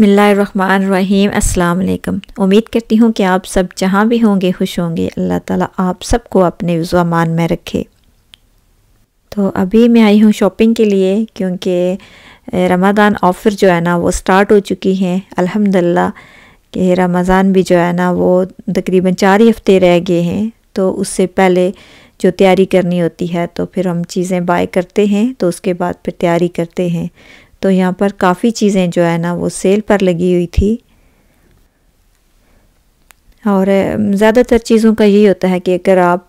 बसमिलीम अल्लाम उम्मीद करती हूँ कि आप सब जहाँ भी होंगे खुश होंगे अल्लाह ताला आप सबको अपने जमान में रखे तो अभी मैं आई हूँ शॉपिंग के लिए क्योंकि रमज़ान ऑफ़र जो है ना वो स्टार्ट हो चुकी हैं अल्हम्दुलिल्लाह कि रमज़ान भी जो है ना वो तकरीबन चार ही हफ़्ते रह गए हैं तो उससे पहले जो तैयारी करनी होती है तो फिर हम चीज़ें बाय करते हैं तो उसके बाद फिर तैयारी करते हैं तो यहाँ पर काफ़ी चीज़ें जो है ना वो सेल पर लगी हुई थी और ज़्यादातर चीज़ों का यही होता है कि अगर आप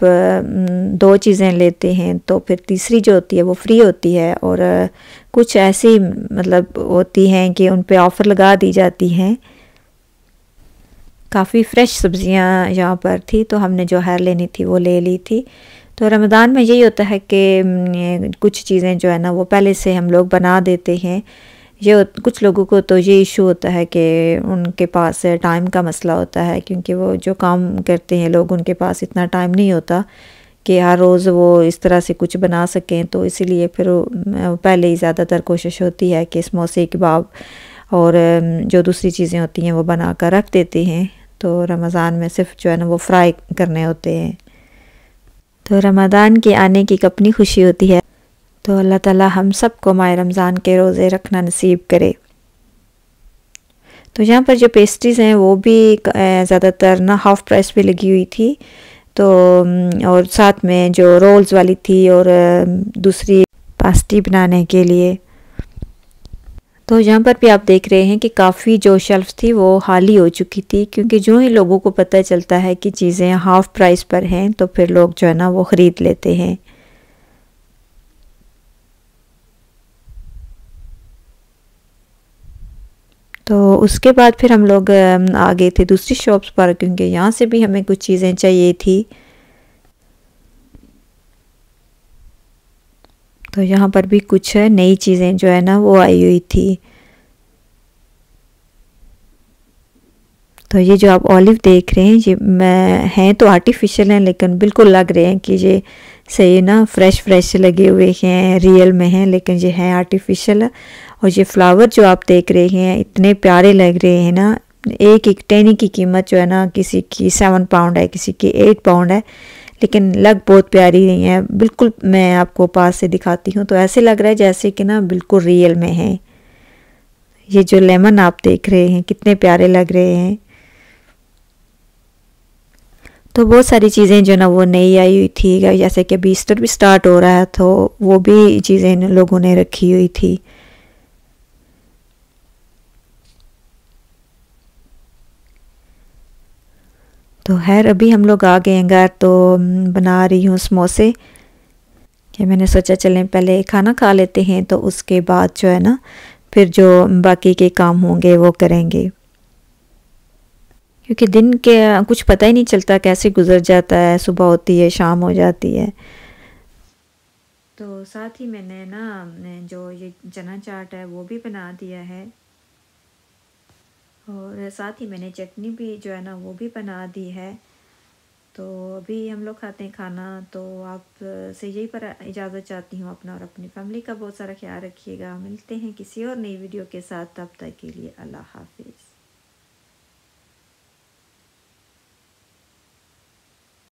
दो चीज़ें लेते हैं तो फिर तीसरी जो होती है वो फ्री होती है और कुछ ऐसी मतलब होती हैं कि उन पे ऑफ़र लगा दी जाती हैं काफ़ी फ्रेश सब्जियां यहाँ पर थी तो हमने जो हार लेनी थी वो ले ली थी तो रमज़ान में यही होता है कि कुछ चीज़ें जो है ना वो पहले से हम लोग बना देते हैं ये कुछ लोगों को तो ये इशू होता है कि उनके पास टाइम का मसला होता है क्योंकि वो जो काम करते हैं लोग उनके पास इतना टाइम नहीं होता कि हर रोज़ वो इस तरह से कुछ बना सकें तो इसीलिए फिर पहले ही ज़्यादातर कोशिश होती है कि समोसे कबाब और जो दूसरी चीज़ें होती हैं वो बना कर रख देते हैं तो रमज़ान में सिर्फ जो है ना वो फ्राई करने होते हैं तो रमदान के आने की अपनी खुशी होती है तो अल्लाह ताला हम सब को माह रमज़ान के रोज़े रखना नसीब करे तो यहाँ पर जो पेस्ट्रीज़ हैं वो भी ज़्यादातर ना हाफ़ प्राइस पे लगी हुई थी तो और साथ में जो रोल्स वाली थी और दूसरी पास्टी बनाने के लिए तो यहाँ पर भी आप देख रहे हैं कि काफ़ी जो शेल्फ़ थी वो हाली हो चुकी थी क्योंकि जो ही लोगों को पता चलता है कि चीज़ें हाफ़ प्राइस पर हैं तो फिर लोग जो है ना वो ख़रीद लेते हैं तो उसके बाद फिर हम लोग आ गए थे दूसरी शॉप्स पर क्योंकि यहाँ से भी हमें कुछ चीज़ें चाहिए थी तो यहाँ पर भी कुछ नई चीज़ें जो है ना वो आई हुई थी तो ये जो आप ऑलिव देख रहे हैं ये मैं हैं तो आर्टिफिशियल हैं लेकिन बिल्कुल लग रहे हैं कि ये सही ना फ्रेश फ्रेश लगे हुए हैं रियल में हैं लेकिन ये हैं आर्टिफिशियल और ये फ्लावर जो आप देख रहे हैं इतने प्यारे लग रहे हैं ना एक एक टेनी की कीमत जो है ना किसी की सेवन पाउंड है किसी की एट पाउंड है लेकिन लग बहुत प्यारी रही है बिल्कुल मैं आपको पास से दिखाती हूँ तो ऐसे लग रहा है जैसे कि ना बिल्कुल रियल में है ये जो लेमन आप देख रहे हैं कितने प्यारे लग रहे हैं तो बहुत सारी चीज़ें जो ना वो नई आई हुई थी जैसे कि अभी ईस्टर भी स्टार्ट हो रहा है तो वो भी चीज़ें इन लोगों ने रखी हुई थी तो खैर अभी हम लोग आ गए हैं घर तो बना रही हूँ समोसे कि मैंने सोचा चलें पहले खाना खा लेते हैं तो उसके बाद जो है ना फिर जो बाकी के काम होंगे वो करेंगे क्योंकि दिन के कुछ पता ही नहीं चलता कैसे गुजर जाता है सुबह होती है शाम हो जाती है तो साथ ही मैंने ना जो ये चना चाट है वो भी बना दिया है और साथ ही मैंने चटनी भी जो है ना वो भी बना दी है तो अभी हम लोग खाते हैं खाना तो आप से यही पर इजाज़त चाहती हूँ अपना और अपनी फैमिली का बहुत सारा ख्याल रखिएगा मिलते हैं किसी और नई वीडियो के साथ तब तक के लिए अल्लाह हाफिज़